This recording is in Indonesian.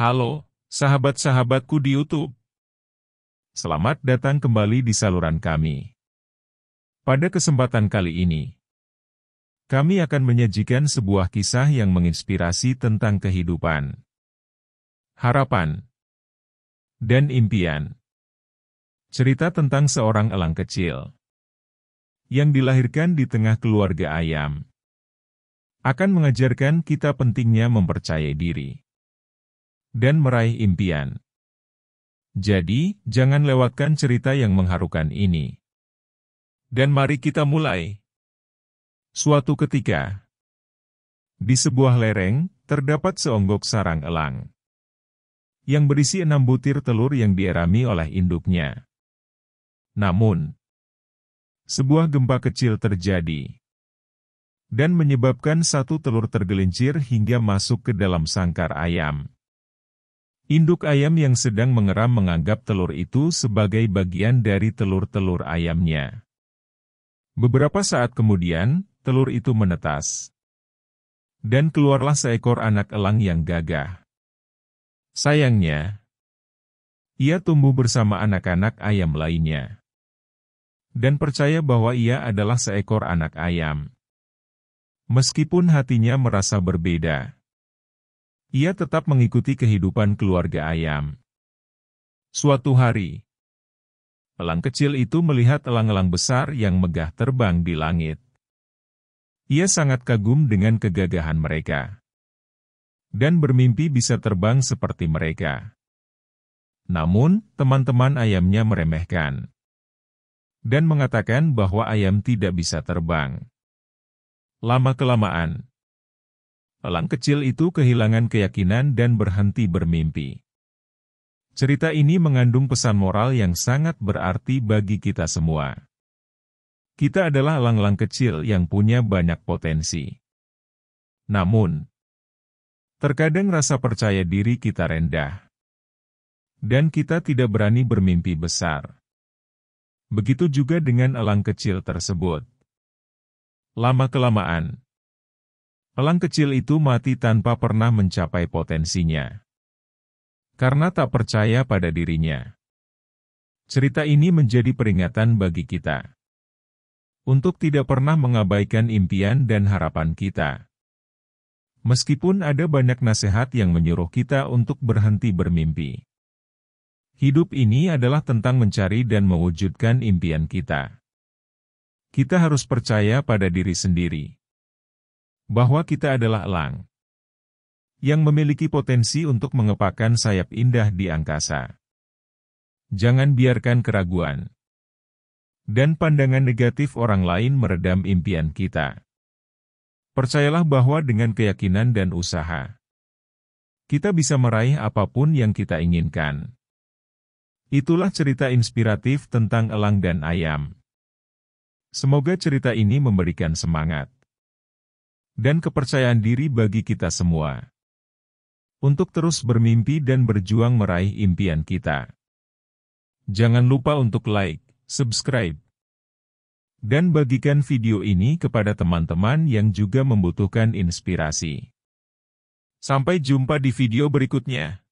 Halo, sahabat-sahabatku di YouTube. Selamat datang kembali di saluran kami. Pada kesempatan kali ini, kami akan menyajikan sebuah kisah yang menginspirasi tentang kehidupan, harapan, dan impian. Cerita tentang seorang elang kecil yang dilahirkan di tengah keluarga ayam akan mengajarkan kita pentingnya mempercayai diri dan meraih impian. Jadi, jangan lewatkan cerita yang mengharukan ini. Dan mari kita mulai. Suatu ketika, di sebuah lereng, terdapat seonggok sarang elang. Yang berisi enam butir telur yang dierami oleh induknya. Namun, sebuah gempa kecil terjadi. Dan menyebabkan satu telur tergelincir hingga masuk ke dalam sangkar ayam. Induk ayam yang sedang mengeram menganggap telur itu sebagai bagian dari telur-telur ayamnya. Beberapa saat kemudian, telur itu menetas. Dan keluarlah seekor anak elang yang gagah. Sayangnya, ia tumbuh bersama anak-anak ayam lainnya. Dan percaya bahwa ia adalah seekor anak ayam. Meskipun hatinya merasa berbeda. Ia tetap mengikuti kehidupan keluarga ayam. Suatu hari, elang kecil itu melihat elang-elang besar yang megah terbang di langit. Ia sangat kagum dengan kegagahan mereka. Dan bermimpi bisa terbang seperti mereka. Namun, teman-teman ayamnya meremehkan. Dan mengatakan bahwa ayam tidak bisa terbang. Lama-kelamaan, elang kecil itu kehilangan keyakinan dan berhenti bermimpi. Cerita ini mengandung pesan moral yang sangat berarti bagi kita semua. Kita adalah elang-elang kecil yang punya banyak potensi. Namun, terkadang rasa percaya diri kita rendah. Dan kita tidak berani bermimpi besar. Begitu juga dengan elang kecil tersebut. Lama-kelamaan, Elang kecil itu mati tanpa pernah mencapai potensinya. Karena tak percaya pada dirinya. Cerita ini menjadi peringatan bagi kita. Untuk tidak pernah mengabaikan impian dan harapan kita. Meskipun ada banyak nasihat yang menyuruh kita untuk berhenti bermimpi. Hidup ini adalah tentang mencari dan mewujudkan impian kita. Kita harus percaya pada diri sendiri bahwa kita adalah elang yang memiliki potensi untuk mengepakkan sayap indah di angkasa. Jangan biarkan keraguan dan pandangan negatif orang lain meredam impian kita. Percayalah bahwa dengan keyakinan dan usaha, kita bisa meraih apapun yang kita inginkan. Itulah cerita inspiratif tentang elang dan ayam. Semoga cerita ini memberikan semangat dan kepercayaan diri bagi kita semua. Untuk terus bermimpi dan berjuang meraih impian kita. Jangan lupa untuk like, subscribe, dan bagikan video ini kepada teman-teman yang juga membutuhkan inspirasi. Sampai jumpa di video berikutnya.